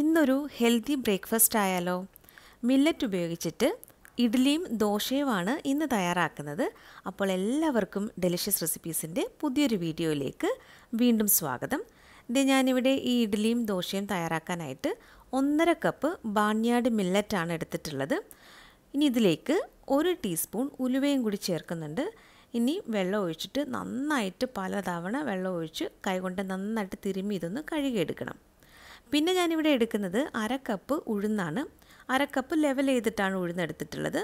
ഇന്നൊരു healthy breakfast ആയാലോ millet ഉപയോഗിച്ചിട്ട് ഇഡ്ഡലിയും ദോശയുമാണ് ഇന്ന് തയ്യാറാക്കുന്നത് അപ്പോൾ എല്ലാവർക്കും ഡെലിഷ്യസ് റെസിപ്പീസിൻ്റെ പുതിയൊരു വീഡിയോയിലേക്ക് വീണ്ടും സ്വാഗതം ഇത് ഞാനിവിടെ ഈ ഇഡ്ഡലിയും ദോശയും തയ്യാറാക്കാനായിട്ട് ഒന്നര കപ്പ് ബാണ്യാട് മില്ലറ്റാണ് എടുത്തിട്ടുള്ളത് ഇനി ഇതിലേക്ക് ഒരു ടീസ്പൂൺ ഉലുവയും കൂടി ചേർക്കുന്നുണ്ട് ഇനി വെള്ളം ഒഴിച്ചിട്ട് നന്നായിട്ട് പലതവണ വെള്ളം ഒഴിച്ച് കൈകൊണ്ട് നന്നായിട്ട് തിരുമ്മി ഇതൊന്ന് കഴുകിയെടുക്കണം പിന്നെ ഞാനിവിടെ എടുക്കുന്നത് അര കപ്പ് ഉഴുന്നാണ് അര കപ്പ് ലെവൽ ചെയ്തിട്ടാണ് ഉഴുന്നെടുത്തിട്ടുള്ളത്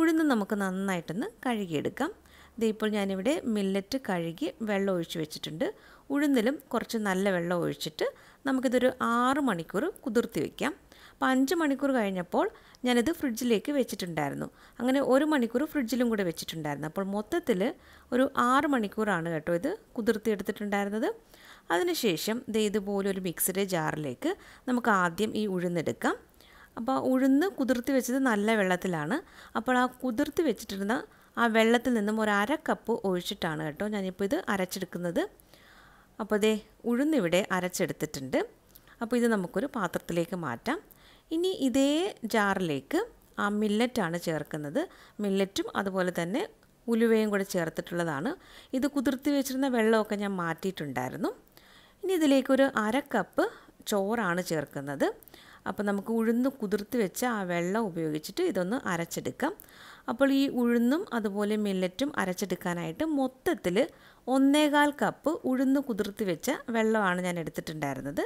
ഉഴുന്ന് നമുക്ക് നന്നായിട്ടൊന്ന് കഴുകിയെടുക്കാം ഇതിപ്പോൾ ഞാനിവിടെ മില്ലറ്റ് കഴുകി വെള്ളം ഒഴിച്ച് വെച്ചിട്ടുണ്ട് ഉഴുന്നിലും കുറച്ച് നല്ല വെള്ളം ഒഴിച്ചിട്ട് നമുക്കിതൊരു ആറ് മണിക്കൂർ കുതിർത്തി വയ്ക്കാം അപ്പോൾ അഞ്ച് മണിക്കൂർ കഴിഞ്ഞപ്പോൾ ഞാനിത് ഫ്രിഡ്ജിലേക്ക് വെച്ചിട്ടുണ്ടായിരുന്നു അങ്ങനെ ഒരു മണിക്കൂർ ഫ്രിഡ്ജിലും കൂടെ വെച്ചിട്ടുണ്ടായിരുന്നു അപ്പോൾ മൊത്തത്തിൽ ഒരു ആറ് മണിക്കൂറാണ് കേട്ടോ ഇത് കുതിർത്തി എടുത്തിട്ടുണ്ടായിരുന്നത് അതിനുശേഷം ദേ ഇതുപോലെ ഒരു മിക്സിയുടെ ജാറിലേക്ക് നമുക്ക് ആദ്യം ഈ ഉഴുന്നെടുക്കാം അപ്പോൾ ഉഴുന്ന് കുതിർത്തി വെച്ചത് നല്ല വെള്ളത്തിലാണ് അപ്പോൾ ആ കുതിർത്തി വെച്ചിട്ടിരുന്ന ആ വെള്ളത്തിൽ നിന്നും ഒരു അര കപ്പ് ഒഴിച്ചിട്ടാണ് കേട്ടോ ഞാനിപ്പോൾ ഇത് അരച്ചെടുക്കുന്നത് അപ്പോൾ അതേ ഉഴുന്നിവിടെ അരച്ചെടുത്തിട്ടുണ്ട് അപ്പോൾ ഇത് നമുക്കൊരു പാത്രത്തിലേക്ക് മാറ്റാം ഇനി ഇതേ ജാറിലേക്ക് ആ മില്ലറ്റാണ് ചേർക്കുന്നത് മില്ലറ്റും അതുപോലെ തന്നെ ഉലുവയും കൂടെ ചേർത്തിട്ടുള്ളതാണ് ഇത് കുതിർത്തി വെച്ചിരുന്ന വെള്ളമൊക്കെ ഞാൻ മാറ്റിയിട്ടുണ്ടായിരുന്നു ഇനി ഇതിലേക്കൊരു അര കപ്പ് ചോറാണ് ചേർക്കുന്നത് അപ്പോൾ നമുക്ക് ഉഴുന്ന് കുതിർത്ത് വെച്ച ആ വെള്ളം ഉപയോഗിച്ചിട്ട് ഇതൊന്ന് അരച്ചെടുക്കാം അപ്പോൾ ഈ ഉഴുന്നും അതുപോലെ മില്ലറ്റും അരച്ചെടുക്കാനായിട്ട് മൊത്തത്തിൽ ഒന്നേകാൽ കപ്പ് ഉഴുന്ന് കുതിർത്തി വെച്ച വെള്ളമാണ് ഞാൻ എടുത്തിട്ടുണ്ടായിരുന്നത്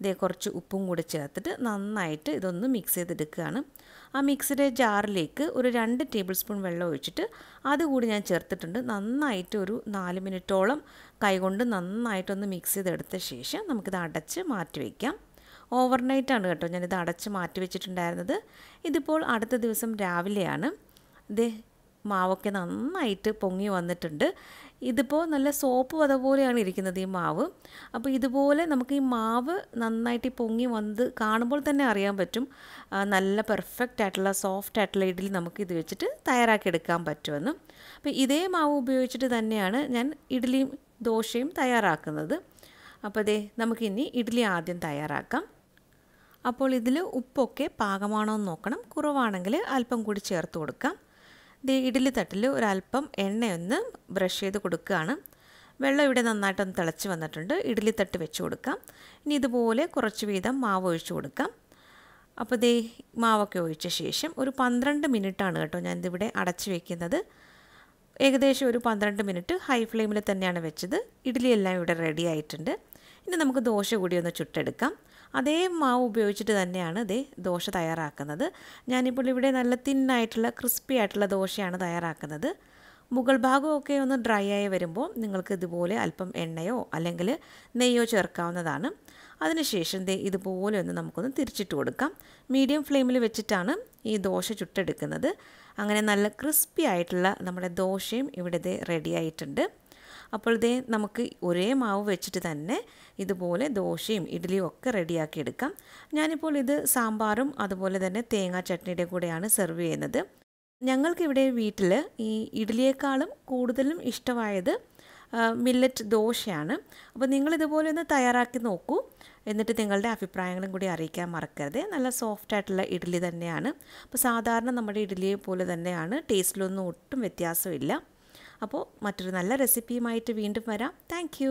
ഇതേ കുറച്ച് ഉപ്പും കൂടി ചേർത്തിട്ട് നന്നായിട്ട് ഇതൊന്ന് മിക്സ് ചെയ്തെടുക്കുകയാണ് ആ മിക്സിയുടെ ജാറിലേക്ക് ഒരു രണ്ട് ടേബിൾ സ്പൂൺ വെള്ളം ഒഴിച്ചിട്ട് അതുകൂടി ഞാൻ ചേർത്തിട്ടുണ്ട് നന്നായിട്ട് ഒരു നാല് മിനിറ്റോളം കൈകൊണ്ട് നന്നായിട്ടൊന്ന് മിക്സ് ചെയ്തെടുത്ത ശേഷം നമുക്കിത് അടച്ച് മാറ്റി വയ്ക്കാം ഓവർനൈറ്റാണ് കേട്ടോ ഞാനിത് അടച്ച് മാറ്റി വെച്ചിട്ടുണ്ടായിരുന്നത് ഇതിപ്പോൾ അടുത്ത ദിവസം രാവിലെയാണ് ദേ മാവൊക്കെ നന്നായിട്ട് പൊങ്ങി വന്നിട്ടുണ്ട് ഇതിപ്പോൾ നല്ല സോപ്പ് വത പോലെയാണ് ഇരിക്കുന്നത് ഈ മാവ് അപ്പോൾ ഇതുപോലെ നമുക്ക് ഈ മാവ് നന്നായിട്ട് പൊങ്ങി വന്നത് കാണുമ്പോൾ തന്നെ അറിയാൻ പറ്റും നല്ല പെർഫെക്റ്റ് ആയിട്ടുള്ള സോഫ്റ്റ് ആയിട്ടുള്ള ഇഡ്ഡലി നമുക്ക് ഇത് വെച്ചിട്ട് തയ്യാറാക്കിയെടുക്കാൻ എടുക്കാൻ പറ്റുമെന്ന് അപ്പോൾ ഇതേ മാവ് ഉപയോഗിച്ചിട്ട് തന്നെയാണ് ഞാൻ ഇഡ്ഡലിയും ദോശയും തയ്യാറാക്കുന്നത് അപ്പോൾ അതെ നമുക്കിനി ഇഡ്ഡലി ആദ്യം തയ്യാറാക്കാം അപ്പോൾ ഇതിൽ ഉപ്പൊക്കെ പാകമാണോ എന്ന് നോക്കണം കുറവാണെങ്കിൽ അല്പം കൂടി ചേർത്ത് കൊടുക്കാം ഇഡ്ഡലി തട്ടിൽ ഒരല്പം എണ്ണയൊന്ന് ബ്രഷ് ചെയ്ത് കൊടുക്കുകയാണ് വെള്ളം ഇവിടെ നന്നായിട്ടൊന്ന് തിളച്ച് വന്നിട്ടുണ്ട് ഇഡ്ഡലി തട്ട് വെച്ച് കൊടുക്കാം ഇനി ഇതുപോലെ കുറച്ച് വീതം മാവ് ഒഴിച്ച് കൊടുക്കാം അപ്പോൾ ദേ മാവൊക്കെ ഒഴിച്ച ശേഷം ഒരു പന്ത്രണ്ട് മിനിറ്റാണ് കേട്ടോ ഞാൻ ഇതിവിടെ അടച്ച് വെക്കുന്നത് ഏകദേശം ഒരു പന്ത്രണ്ട് മിനിറ്റ് ഹൈ ഫ്ലെയിമിൽ തന്നെയാണ് വെച്ചത് ഇഡ്ഡലി എല്ലാം ഇവിടെ റെഡി ആയിട്ടുണ്ട് ഇനി നമുക്ക് ദോശ കൂടി ഒന്ന് ചുട്ടെടുക്കാം അതേ മാവ് ഉപയോഗിച്ചിട്ട് തന്നെയാണ് ഇതേ ദോശ തയ്യാറാക്കുന്നത് ഞാനിപ്പോൾ ഇവിടെ നല്ല തിന്നായിട്ടുള്ള ക്രിസ്പി ആയിട്ടുള്ള ദോശയാണ് തയ്യാറാക്കുന്നത് മുകൾ ഭാഗമൊക്കെ ഒന്ന് ഡ്രൈ ആയി വരുമ്പോൾ നിങ്ങൾക്ക് ഇതുപോലെ അല്പം എണ്ണയോ അല്ലെങ്കിൽ നെയ്യോ ചേർക്കാവുന്നതാണ് അതിനുശേഷം ദേ ഇതുപോലെ ഒന്ന് നമുക്കൊന്ന് തിരിച്ചിട്ട് കൊടുക്കാം മീഡിയം ഫ്ലെയിമിൽ വെച്ചിട്ടാണ് ഈ ദോശ ചുട്ടെടുക്കുന്നത് അങ്ങനെ നല്ല ക്രിസ്പി ആയിട്ടുള്ള നമ്മുടെ ദോശയും ഇവിടുത്തെ റെഡി ആയിട്ടുണ്ട് അപ്പോൾ ഇതേ നമുക്ക് ഒരേ മാവ് വെച്ചിട്ട് തന്നെ ഇതുപോലെ ദോശയും ഇഡ്ഡലിയും ഒക്കെ റെഡിയാക്കി എടുക്കാം ഞാനിപ്പോൾ ഇത് സാമ്പാറും അതുപോലെ തന്നെ തേങ്ങാ ചട്നിയുടെ കൂടെയാണ് സെർവ് ചെയ്യുന്നത് ഞങ്ങൾക്കിവിടെ വീട്ടിൽ ഈ ഇഡ്ഡലിയേക്കാളും കൂടുതലും ഇഷ്ടമായത് മില്ലറ്റ് ദോശയാണ് അപ്പോൾ നിങ്ങളിതുപോലെ ഒന്ന് തയ്യാറാക്കി നോക്കൂ എന്നിട്ട് നിങ്ങളുടെ അഭിപ്രായങ്ങളും കൂടി അറിയിക്കാൻ മറക്കരുത് നല്ല സോഫ്റ്റ് ആയിട്ടുള്ള ഇഡ്ഡലി തന്നെയാണ് അപ്പോൾ സാധാരണ നമ്മുടെ ഇഡ്ഡലിയെ പോലെ തന്നെയാണ് ടേസ്റ്റിലൊന്നും ഒട്ടും വ്യത്യാസമില്ല അപ്പോൾ മറ്റൊരു നല്ല റെസിപ്പിയുമായിട്ട് വീണ്ടും വരാം താങ്ക്